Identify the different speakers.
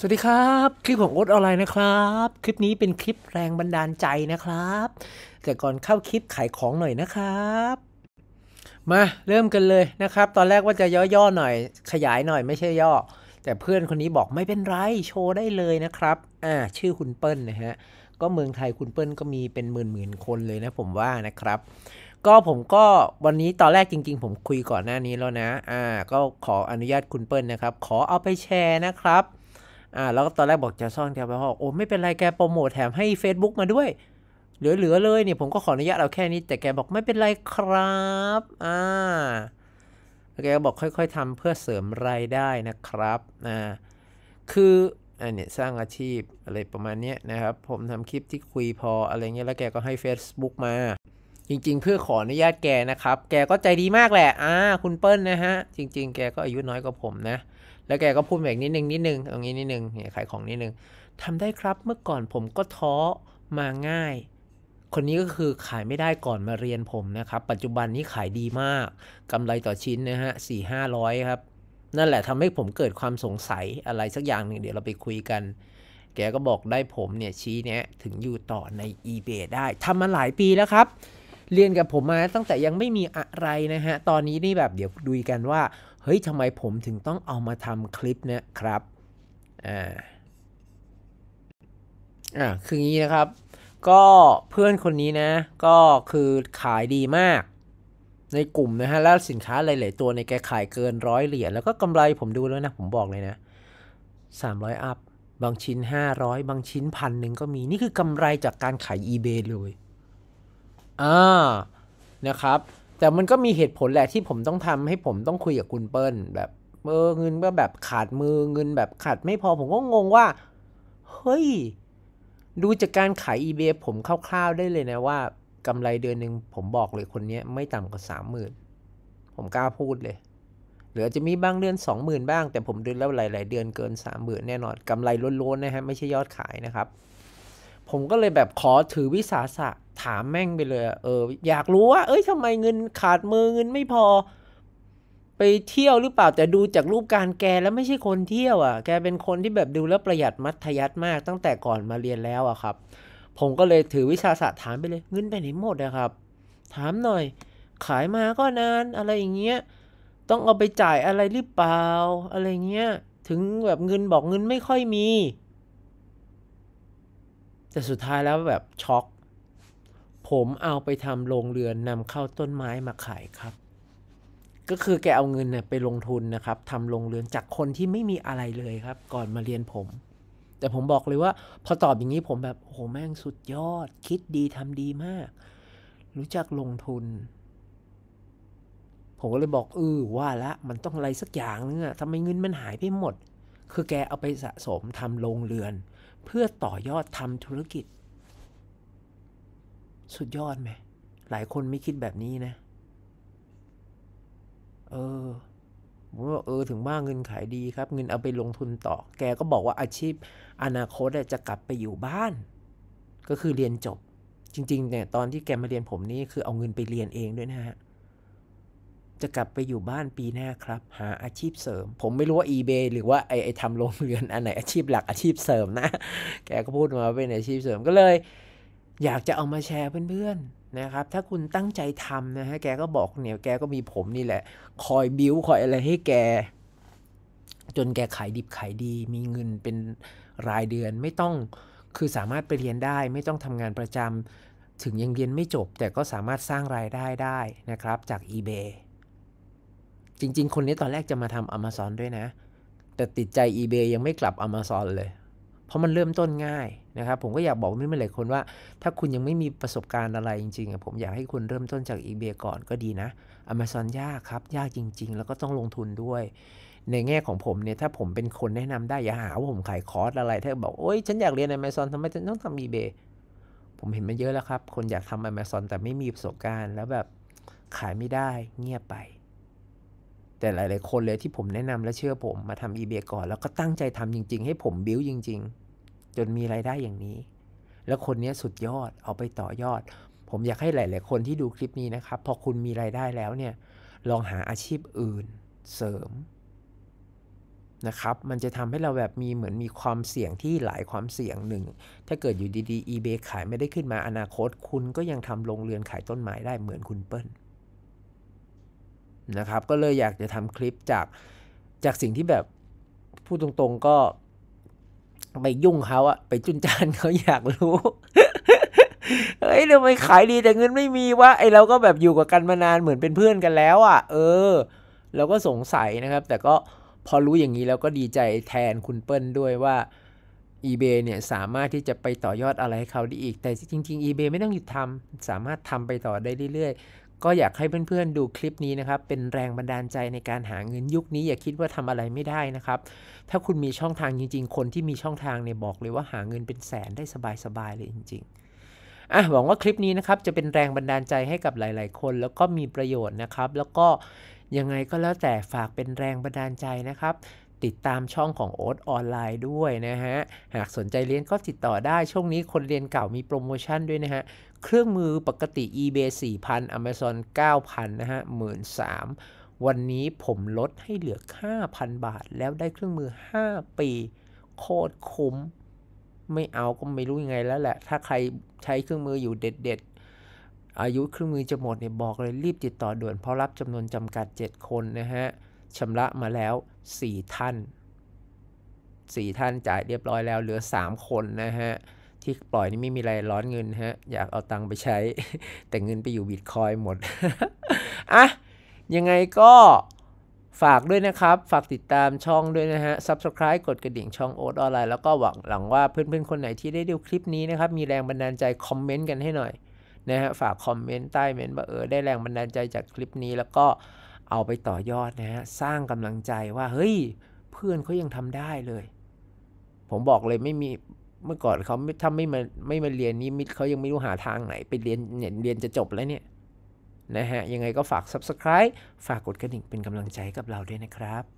Speaker 1: สวัสดีครับ คลิปของโอ๊ตออนไลน์นะครับ คลิปนี้เป็นคลิปแรงบันดาลใจนะครับ แต่ก่อนเข้าคลิปขายของหน่อยนะครับ มาเริ่มกันเลยนะครับ ตอนแรกว่าจะย่อๆหน่อยขยายหน่อยไม่ใช่ย่อแต่เพื่อนคนนี้บอกไม่เป็นไรโชว์ได้เลยนะครับ อ่าชื่อคุณเปิ้ลนะฮะก็เมืองไทยคุณเปิ้ลก็มีเป็นหมื่นๆคนเลยนะ ผมว่านะครับ ก็ผมก็วันนี้ตอนแรกจริงๆ ผมคุยก่อนหน้านี้แล้วนะ อ่า ก็ขออนุญาตคุณเปิ้ลนะครับ ขอเอาไปแชร์นะครับอ่าแล้วก็ตอนแรกบอกจะซ่อนแกไป่อกโอ้ไม่เป็นไรแกโปรโมทแถมให้ Facebook มาด้วย เหลือ ๆ เลยเนี่ยผมก็ขออนุญาตเอาแค่นี้ แต่แกบอกไม่เป็นไรครับอ่าแกก็บอกค่อย ๆทำเพื่อเสริมรายได้นะครับอ่าคืออันนี้สร้างอาชีพอะไรประมาณนี้นะครับ ผมทำคลิปที่คุยพออะไรเงี้ยแล้วแกก็ให้ Facebook มา จริงๆ เพื่อขออนุญาตแกนะครับ แกก็ใจดีมากแหละอ่าคุณเปิ้ลนะฮะจริง ๆ แกก็อายุน้อยกว่าผมนะแล้วแกก็พูดแบบนิดนึงนิดนึงตรงนี้นิดนึงเนี่ยขายของนิดนึงทำได้ครับเมื่อก่อนผมก็ท้อมาง่าย คนนี้ก็คือขายไม่ได้ก่อนมาเรียนผมนะครับ ปัจจุบันนี้ขายดีมากกำไรต่อชิ้นนะฮะสี่ห้าร้อยครับ นั่นแหละทำให้ผมเกิดความสงสัยอะไรสักอย่างหนึ่งเดี๋ยวเราไปคุยกัน แกก็บอกได้ผมเนี่ยชี้เนี้ยถึงอยู่ต่อใน eBay ได้ทำมาหลายปีแล้วครับเรียนกับผมมาตั้งแต่ยังไม่มีอะไรนะฮะ ตอนนี้นี่แบบเดี๋ยวดูกันว่า เฮ้ยทำไมผมถึงต้องเอามาทำคลิปเนี่ยครับ อ่า อ่าคืองี้นะครับ ก็เพื่อนคนนี้นะ ก็คือขายดีมาก ในกลุ่มนะฮะ แล้วสินค้าหลายๆ ตัวในแกขายเกินร้อยเหรียญ แล้วก็กำไรผมดูแล้วนะ ผมบอกเลยนะ 300 อัพ บางชิ้น 500 บางชิ้นพันหนึ่งก็มี นี่คือกำไรจากการขาย eBay เลยอ่า นะครับ แต่มันก็มีเหตุผลแหละที่ผมต้องทำให้ผมต้องคุยกับคุณเปิ้ลแบบเออเงินก็แบบขาดมือเงินแบบขาดไม่พอผมก็งงว่า เฮ้ย ดูจากการขาย eBay ผมคร่าวๆได้เลยนะว่ากำไรเดือนหนึ่งผมบอกเลยคนนี้ไม่ต่ำกว่าสามหมื่นผมกล้าพูดเลย เหลือจะมีบ้างเดือนสองหมื่นบ้าง แต่ผมดูแล้วหลายๆเดือนเกินสามหมื่นแน่นอนกำไรล้วนๆนะฮะไม่ใช่ยอดขายนะครับผมก็เลยแบบขอถือวิสาสะถามแม่งไปเลยเอออยากรู้ว่า เอ้ยทำไมเงิน ขาดมือเงินไม่พอ ไปเที่ยวหรือเปล่าแต่ดูจากรูปการแกแล้วไม่ใช่คนเที่ยวอะ่ะ แกเป็นคนที่แบบดูแลประหยัดมัธยัติมากตั้งแต่ก่อนมาเรียนแล้วอะครับ ผมก็เลยถือวิชาศาสตร์ถามไปเลยเงินไปไหนหมดอะครับ ถามหน่อย ขายมาก็นานอะไรอย่างเงี้ยต้องเอาไปจ่ายอะไรหรือเปล่า อะไรเงี้ยถึงแบบเงินบอกเงินไม่ค่อยมีแต่สุดท้ายแล้วแบบช็อกผมเอาไปทำโรงเรือนนำเข้าต้นไม้มาขายครับ ก็คือแกเอาเงินเนี่ยไปลงทุนนะครับทำโรงเรือนจากคนที่ไม่มีอะไรเลยครับ ก่อนมาเรียนผม แต่ผมบอกเลยว่า พอตอบอย่างนี้ผมแบบโอ้โหแม่งสุดยอด คิดดีทำดีมาก รู้จักลงทุน ผมก็เลยบอกเออว่าละมันต้องอะไรสักอย่างนึงอะทำไมเงินมันหายไปหมด คือแกเอาไปสะสมทำโรงเรือนเพื่อต่อยอดทำธุรกิจ สุดยอดไหมหลายคนไม่คิดแบบนี้นะ เออผมว่าเออ ถึงว่าเงินขายดีครับ เงินเอาไปลงทุนต่อ แกก็บอกว่าอาชีพอนาคตจะกลับไปอยู่บ้าน ก็คือเรียนจบ จริงๆเนี่ยตอนที่แกมาเรียนผมนี่คือเอาเงินไปเรียนเองด้วยนะฮะจะกลับไปอยู่บ้านปีหน้าครับหาอาชีพเสริม ผมไม่รู้ว่า eBay หรือว่า ไอ้ไอทำโรงเรือนอันไหน อาชีพหลักอาชีพเสริมนะ แกก็พูดมาเป็นอาชีพเสริมก็เลย อยากจะเอามาแชร์เพื่อนๆนะครับ ถ้าคุณตั้งใจทำนะฮะ แกก็บอกเนี่ย แกก็มีผมนี่แหละ คอยบิ้วคอยอะไรให้แก จนแกขายดิบขายดี มีเงินเป็นรายเดือนไม่ต้องคือสามารถไปเรียนได้ ไม่ต้องทำงานประจำถึงยังเรียนไม่จบ แต่ก็สามารถสร้างรายได้ได้นะครับจาก eBay จริง ๆ คนนี้ตอนแรกจะมาทำอ m a z o n ด้วยนะ แต่ติดใจ eBay ยังไม่กลับอ m a z o n เลย เพราะมันเริ่มต้นง่ายนะครับผมก็อยากบอกไม่ไม่เลยคนว่า ถ้าคุณยังไม่มีประสบการณ์อะไรจริง ๆ ผมอยากให้คุณเริ่มต้นจาก eBay ก่อนก็ดีนะ Amazon ยากครับ ยากจริง ๆ แล้วก็ต้องลงทุนด้วย ในแง่ของผมเนี่ย ถ้าผมเป็นคนแนะนำได้ อย่าหาว่าผมขายคอร์สอะไร ถ้าบอกโอ๊ยฉันอยากเรียน Amazon ทำไมฉันต้องทำ eBay ผมเห็นมาเยอะแล้วครับ คนอยากทำ Amazon แต่ไม่มีประสบการณ์แล้วแบบขายไม่ได้เงียบไปแต่หลาย ๆ คนเลยที่ผมแนะนำและเชื่อผมมาทำ eBay ก่อน แล้วก็ตั้งใจทำจริง ๆ ให้ผมบิ้วจริง ๆ จนมีไรายได้อย่างนี้ แล้วคนนี้สุดยอดเอาไปต่อยอด ผมอยากให้หลาย ๆ คนที่ดูคลิปนี้นะครับ พอคุณมีไรายได้แล้วเนี่ย ลองหาอาชีพอื่น เสริม นะครับ มันจะทำให้เราแบบมีเหมือนมีความเสี่ยงที่หลายความเสี่ยงหนึ่งถ้าเกิดอยู่ดีๆ eBay ขายไม่ได้ขึ้นมาอนาคต คุณก็ยังทำโรงเรือนขายต้นไม้ได้เหมือนคุณเปิ้ลนะครับก็เลยอยากจะทำคลิปจากจากสิ่งที่แบบพูดตรงๆก็ ไปยุ่งเขาอะไปจุนจานเขาอยากรู้เฮ้ยทำไมขายดีแต่เงินไม่มีวะไอเราก็แบบอยู่กับกันมานานเหมือนเป็นเพื่อนกันแล้วอะ่ะเออเราก็สงสัยนะครับ แต่ก็พอรู้อย่างนี้แล้วก็ดีใจแทนคุณเปิ้ลด้วยว่า eBay เนี่ยสามารถที่จะไปต่อยอดอะไรให้เขาได้อีก แต่จริง ๆ eBay ไม่ต้องหยุดทำสามารถทำไปต่อได้เรื่อยๆก็อยากให้เพื่อนๆดูคลิปนี้นะครับเป็นแรงบันดาลใจในการหาเงินยุคนี้อย่าคิดว่าทำอะไรไม่ได้นะครับ ถ้าคุณมีช่องทางจริง ๆ คนที่มีช่องทางเนี่ยบอกเลยว่าหาเงินเป็นแสนได้สบายๆเลยจริงๆอ่ะหวังว่าคลิปนี้นะครับจะเป็นแรงบันดาลใจให้กับหลายๆคน แล้วก็มีประโยชน์นะครับ แล้วก็ยังไงก็แล้วแต่ฝากเป็นแรงบันดาลใจนะครับติดตามช่องของโอ๊ตออนไลน์ด้วยนะฮะ หากสนใจเรียนก็ติดต่อได้ ช่วงนี้คนเรียนเก่ามีโปรโมชั่นด้วยนะฮะ เครื่องมือปกติ eBay 4,000 Amazon 9,000 นะฮะ 1 3สามวันนี้ผมลดให้เหลือ 5,000 บาท แล้วได้เครื่องมือ 5 ปีโคตรคุ้มไม่เอาก็ไม่รู้ยังไงแล้วแหละ ถ้าใครใช้เครื่องมืออยู่เด็ด ๆ อายุเครื่องมือจะหมดเนี่ยบอกเลยรีบติดต่อด่วนเพราะรับจำนวนจำกัด 7 คนนะฮะชำระมาแล้ว 4 ท่าน 4 ท่านจ่ายเรียบร้อยแล้วเหลือ 3 คนนะฮะ ที่ปล่อยนี่ไม่มีอะไรร้อนเงินฮะ อยากเอาตังค์ไปใช้แต่เงินไปอยู่บิตคอยหมดอ่ะยังไงก็ฝากด้วยนะครับ ฝากติดตามช่องด้วยนะฮะ Subscribe กดกระดิ่งช่อง โอ๊ตออนไลน์ แล้วก็หวังหลังว่าเพื่อนๆ คนไหนที่ได้ดูคลิปนี้นะครับ มีแรงบันดาลใจคอมเมนต์กันให้หน่อยนะฮะฝากคอมเมนต์ใต้เมนต์ว่าเออได้แรงบันดาลใจจากคลิปนี้แล้วก็เอาไปต่อยอดนะฮะ สร้างกำลังใจว่า เฮ้ย เพื่อนเขายังทำได้เลย ผมบอกเลยไม่มี เมื่อก่อนเขาถ้าไม่มาไม่มาเรียนนี้มิดเขายังไม่รู้หาทางไหน ไปเรียนเนี่ยเรียนจะจบแล้วเนี่ย นะฮะ ยังไงก็ฝาก subscribe ฝากกดกระดิ่งเป็นกำลังใจกับเราด้วยนะครับ